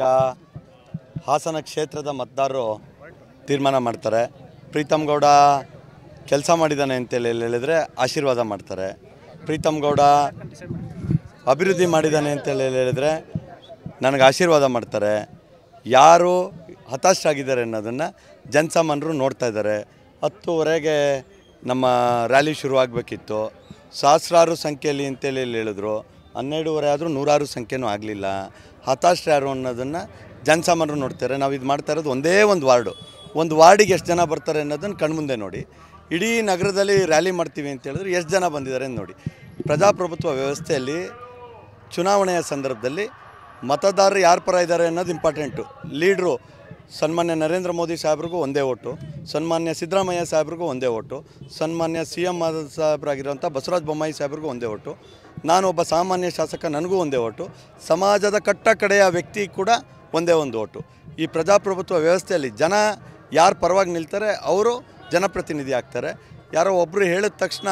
ಈಗ ಹಾಸನ ಕ್ಷೇತ್ರದ ಮತದಾರರು ತೀರ್ಮಾನ ಮಾಡ್ತಾರೆ ಪ್ರೀತಮ್ ಗೌಡ ಕೆಲಸ ಮಾಡಿದ್ದಾನೆ ಅಂತೇಳಿ ಹೇಳಿದರೆ ಆಶೀರ್ವಾದ ಮಾಡ್ತಾರೆ ಪ್ರೀತಮ್ ಗೌಡ ಅಭಿವೃದ್ಧಿ ಮಾಡಿದ್ದಾನೆ ಅಂತೇಳಿ ಹೇಳಿದರೆ ನನಗೆ ಆಶೀರ್ವಾದ ಮಾಡ್ತಾರೆ ಯಾರು ಹತಾಶರಾಗಿದ್ದಾರೆ ಅನ್ನೋದನ್ನು ಜನಸಾಮಾನ್ಯರು ನೋಡ್ತಾ ಇದ್ದಾರೆ ಹತ್ತುವರೆಗೆ ನಮ್ಮ ರ್ಯಾಲಿ ಶುರುವಾಗಬೇಕಿತ್ತು ಸಹಸ್ರಾರು ಸಂಖ್ಯೆಯಲ್ಲಿ ಅಂತೇಳಿ ಹೇಳಿದ್ರು ಹನ್ನೆರಡೂವರೆ ಆದರೂ ನೂರಾರು ಸಂಖ್ಯೆನೂ ಆಗಲಿಲ್ಲ ಯಾರು ಅನ್ನೋದನ್ನು ಜನಸಾಮಾನ್ಯರು ನೋಡ್ತಾರೆ ನಾವು ಇದು ಮಾಡ್ತಾ ಇರೋದು ಒಂದೇ ಒಂದು ವಾರ್ಡು ಒಂದು ವಾರ್ಡಿಗೆ ಎಷ್ಟು ಜನ ಬರ್ತಾರೆ ಅನ್ನೋದನ್ನು ಕಣ್ಮುಂದೆ ನೋಡಿ ಇಡೀ ನಗರದಲ್ಲಿ ರ್ಯಾಲಿ ಮಾಡ್ತೀವಿ ಅಂತ ಹೇಳಿದ್ರೆ ಎಷ್ಟು ಜನ ಬಂದಿದ್ದಾರೆ ಅಂತ ನೋಡಿ ಪ್ರಜಾಪ್ರಭುತ್ವ ವ್ಯವಸ್ಥೆಯಲ್ಲಿ ಚುನಾವಣೆಯ ಸಂದರ್ಭದಲ್ಲಿ ಮತದಾರರು ಯಾರ ಪರ ಇದ್ದಾರೆ ಅನ್ನೋದು ಇಂಪಾರ್ಟೆಂಟು ಲೀಡ್ರು ಸನ್ಮಾನ್ಯ ನರೇಂದ್ರ ಮೋದಿ ಸಾಹೇಬ್ರಿಗೂ ಒಂದೇ ಓಟು ಸನ್ಮಾನ್ಯ ಸಿದ್ದರಾಮಯ್ಯ ಸಾಹೇಬ್ರಿಗೂ ಒಂದೇ ಓಟು ಸನ್ಮಾನ್ಯ ಸಿ ಎಂ ಸಾಹೇಬ್ರಾಗಿರುವಂಥ ಬಸವರಾಜ ಬೊಮ್ಮಾಯಿ ಸಾಹೇಬ್ರಿಗೂ ಒಂದೇ ಓಟು ನಾನೊಬ್ಬ ಸಾಮಾನ್ಯ ಶಾಸಕ ನನಗೂ ಒಂದೇ ಓಟು ಸಮಾಜದ ಕಟ್ಟಕಡೆಯ ವ್ಯಕ್ತಿ ಕೂಡ ಒಂದೇ ಒಂದು ಓಟು ಈ ಪ್ರಜಾಪ್ರಭುತ್ವ ವ್ಯವಸ್ಥೆಯಲ್ಲಿ ಜನ ಯಾರು ಪರವಾಗಿ ನಿಲ್ತಾರೆ ಅವರು ಜನಪ್ರತಿನಿಧಿ ಆಗ್ತಾರೆ ಯಾರೋ ಒಬ್ಬರು ಹೇಳಿದ ತಕ್ಷಣ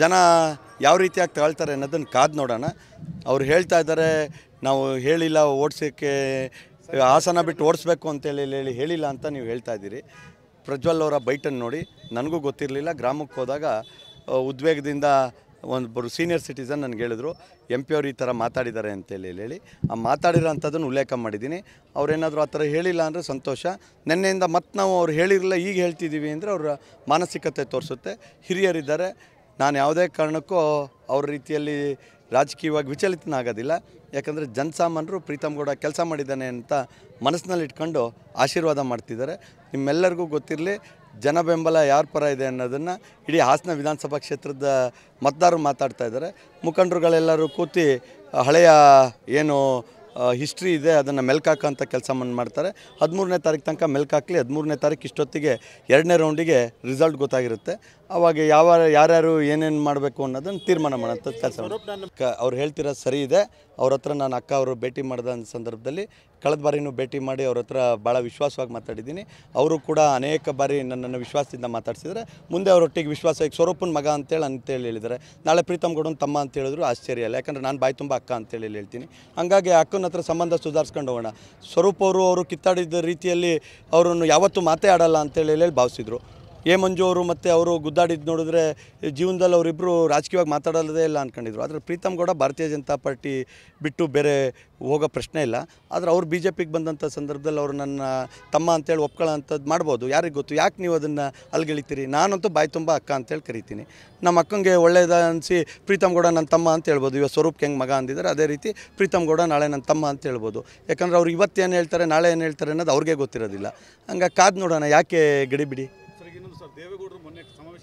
ಜನ ಯಾವ ರೀತಿಯಾಗಿ ತಗೊಳ್ತಾರೆ ಅನ್ನೋದನ್ನು ಕಾದು ನೋಡೋಣ ಅವ್ರು ಹೇಳ್ತಾ ಇದ್ದಾರೆ ನಾವು ಹೇಳಿಲ್ಲ ಓಡಿಸೋಕ್ಕೆ ಆಸನ ಬಿಟ್ಟು ಓಡಿಸ್ಬೇಕು ಅಂತೇಳಿ ಹೇಳಿ ಹೇಳಿಲ್ಲ ಅಂತ ನೀವು ಹೇಳ್ತಾ ಇದ್ದೀರಿ ಪ್ರಜ್ವಲ್ ಅವರ ಬೈಟನ್ನು ನೋಡಿ ನನಗೂ ಗೊತ್ತಿರಲಿಲ್ಲ ಗ್ರಾಮಕ್ಕೆ ಹೋದಾಗ ಉದ್ವೇಗದಿಂದ ಒಂದೊಬ್ಬರು ಸೀನಿಯರ್ ಸಿಟಿಸನ್ ನನಗೆ ಹೇಳಿದ್ರು ಎಂ ಪಿ ಅವರು ಈ ಥರ ಮಾತಾಡಿದ್ದಾರೆ ಅಂತೇಳಿ ಹೇಳಿ ಆ ಮಾತಾಡಿರೋ ಅಂಥದ್ದನ್ನು ಉಲ್ಲೇಖ ಮಾಡಿದ್ದೀನಿ ಅವರೇನಾದರೂ ಆ ಥರ ಹೇಳಿಲ್ಲ ಅಂದರೆ ಸಂತೋಷ ನಿನ್ನೆಯಿಂದ ಮತ್ತೆ ನಾವು ಅವ್ರು ಹೇಳಿರಲಿಲ್ಲ ಈಗ ಹೇಳ್ತಿದ್ದೀವಿ ಅಂದರೆ ಅವರ ಮಾನಸಿಕತೆ ತೋರಿಸುತ್ತೆ ಹಿರಿಯರಿದ್ದಾರೆ ನಾನು ಯಾವುದೇ ಕಾರಣಕ್ಕೂ ಅವ್ರ ರೀತಿಯಲ್ಲಿ ರಾಜಕೀಯವಾಗಿ ವಿಚಲಿತನ ಆಗೋದಿಲ್ಲ ಯಾಕಂದರೆ ಜನಸಾಮಾನ್ಯರು ಪ್ರೀತಮ್ ಗೌಡ ಕೆಲಸ ಮಾಡಿದ್ದಾನೆ ಅಂತ ಮನಸ್ಸಿನಲ್ಲಿ ಇಟ್ಕೊಂಡು ಆಶೀರ್ವಾದ ಮಾಡ್ತಿದ್ದಾರೆ ನಿಮ್ಮೆಲ್ಲರಿಗೂ ಗೊತ್ತಿರಲಿ ಜನ ಬೆಂಬಲ ಯಾರ ಪರ ಇದೆ ಅನ್ನೋದನ್ನು ಇಡೀ ಹಾಸನ ವಿಧಾನಸಭಾ ಕ್ಷೇತ್ರದ ಮತದಾರರು ಮಾತಾಡ್ತಾ ಇದ್ದಾರೆ ಮುಖಂಡರುಗಳೆಲ್ಲರೂ ಕೂತಿ ಹಳೆಯ ಏನು ಹಿಸ್ಟ್ರಿ ಇದೆ ಅದನ್ನು ಮೆಲ್ಕಾಕಂಥ ಕೆಲಸವನ್ನು ಮಾಡ್ತಾರೆ ಹದಿಮೂರನೇ ತಾರೀಕು ತನಕ ಮೆಲ್ಕಾಕಲಿ ಹದಿಮೂರನೇ ತಾರೀಕು ಇಷ್ಟೊತ್ತಿಗೆ ಎರಡನೇ ರೌಂಡಿಗೆ ರಿಸಲ್ಟ್ ಗೊತ್ತಾಗಿರುತ್ತೆ ಅವಾಗ ಯಾವ ಯಾರ್ಯಾರು ಏನೇನು ಮಾಡಬೇಕು ಅನ್ನೋದನ್ನು ತೀರ್ಮಾನ ಮಾಡೋಂಥ ಕೆಲಸ ಅವ್ರು ಹೇಳ್ತಿರೋ ಸರಿ ಇದೆ ಅವ್ರ ಹತ್ರ ನಾನು ಅಕ್ಕ ಅವರು ಭೇಟಿ ಮಾಡಿದ ಸಂದರ್ಭದಲ್ಲಿ ಕಳೆದ ಬಾರಿನೂ ಭೇಟಿ ಮಾಡಿ ಅವ್ರ ಹತ್ರ ಭಾಳ ವಿಶ್ವಾಸವಾಗಿ ಮಾತಾಡಿದ್ದೀನಿ ಅವರು ಕೂಡ ಅನೇಕ ಬಾರಿ ನನ್ನನ್ನು ವಿಶ್ವಾಸದಿಂದ ಮಾತಾಡಿಸಿದರೆ ಮುಂದೆ ಅವರೊಟ್ಟಿಗೆ ವಿಶ್ವಾಸ ಈಗ ಸ್ವರೂಪನ ಮಗ ಅಂತೇಳಿ ಅಂತೇಳಿ ಹೇಳಿದರೆ ನಾಳೆ ಪ್ರೀತಮ್ ಗೌಡನ್ ತಮ್ಮ ಅಂತ ಹೇಳಿದ್ರು ಆಶ್ಚರ್ಯ ಇಲ್ಲ ಯಾಕಂದರೆ ನಾನು ಬಾಯಿ ತುಂಬ ಅಕ್ಕ ಅಂತೇಳಿ ಹೇಳ್ತೀನಿ ಹಾಗಾಗಿ ಅಕ್ಕನ ಹತ್ರ ಸಂಬಂಧ ಸುಧಾರಿಸ್ಕೊಂಡು ಹೋಗೋಣ ಸ್ವರೂಪ್ ಅವರು ಅವರು ಕಿತ್ತಾಡಿದ ರೀತಿಯಲ್ಲಿ ಅವರನ್ನು ಯಾವತ್ತೂ ಮಾತೇ ಆಡಲ್ಲ ಅಂತೇಳಿ ಹೇಳಿ ಭಾವಿಸಿದರು ಎ ಮಂಜು ಅವರು ಮತ್ತು ಅವರು ಗುದ್ದಾಡಿದ್ದು ನೋಡಿದ್ರೆ ಜೀವನದಲ್ಲಿ ಅವರಿಬ್ಬರು ರಾಜಕೀಯವಾಗಿ ಮಾತಾಡಲ್ಲದೇ ಇಲ್ಲ ಅಂದ್ಕೊಂಡಿದ್ರು ಆದರೆ ಪ್ರೀತಮ್ ಗೌಡ ಭಾರತೀಯ ಜನತಾ ಪಾರ್ಟಿ ಬಿಟ್ಟು ಬೇರೆ ಹೋಗೋ ಪ್ರಶ್ನೆ ಇಲ್ಲ ಆದರೆ ಅವ್ರು ಬಿ ಜೆ ಪಿಗೆ ಬಂದಂಥ ಸಂದರ್ಭದಲ್ಲಿ ಅವರು ನನ್ನ ತಮ್ಮ ಅಂತೇಳಿ ಒಪ್ಕೊಳ್ಳೋಂಥದ್ದು ಮಾಡ್ಬೋದು ಯಾರಿಗೆ ಗೊತ್ತು ಯಾಕೆ ನೀವು ಅದನ್ನು ಅಲ್ಲಿಗೆಳಿತೀರಿ ನಾನಂತೂ ಬಾಯಿ ತುಂಬ ಅಕ್ಕ ಅಂತೇಳಿ ಕರಿತೀನಿ ನಮ್ಮ ಅಕ್ಕಂಗೆ ಒಳ್ಳೇದ ಅನಿಸಿ ಪ್ರೀತಮ್ ಗೌಡ ನನ್ನ ತಮ್ಮ ಅಂತ ಹೇಳ್ಬೋದು ಇವಾಗ ಸ್ವರೂಪ್ ಹೆಂಗೆ ಮಗ ಅಂದಿದ್ದಾರೆ ಅದೇ ರೀತಿ ಪ್ರೀತಮ್ ಗೌಡ ನಾಳೆ ನನ್ನ ತಮ್ಮ ಅಂತ ಹೇಳ್ಬೋದು ಯಾಕಂದರೆ ಅವ್ರು ಇವತ್ತೇನು ಹೇಳ್ತಾರೆ ನಾಳೆ ಏನು ಹೇಳ್ತಾರೆ ಅನ್ನೋದು ಅವ್ರಿಗೆ ಗೊತ್ತಿರೋದಿಲ್ಲ ಹಂಗೆ ಕಾದು ನೋಡೋಣ ಯಾಕೆ ಗಡಿಬಿಡಿ ಸರ್ ದೇವೇಗೌಡರು ಮೊನ್ನೆ ಸಮಾವೇಶ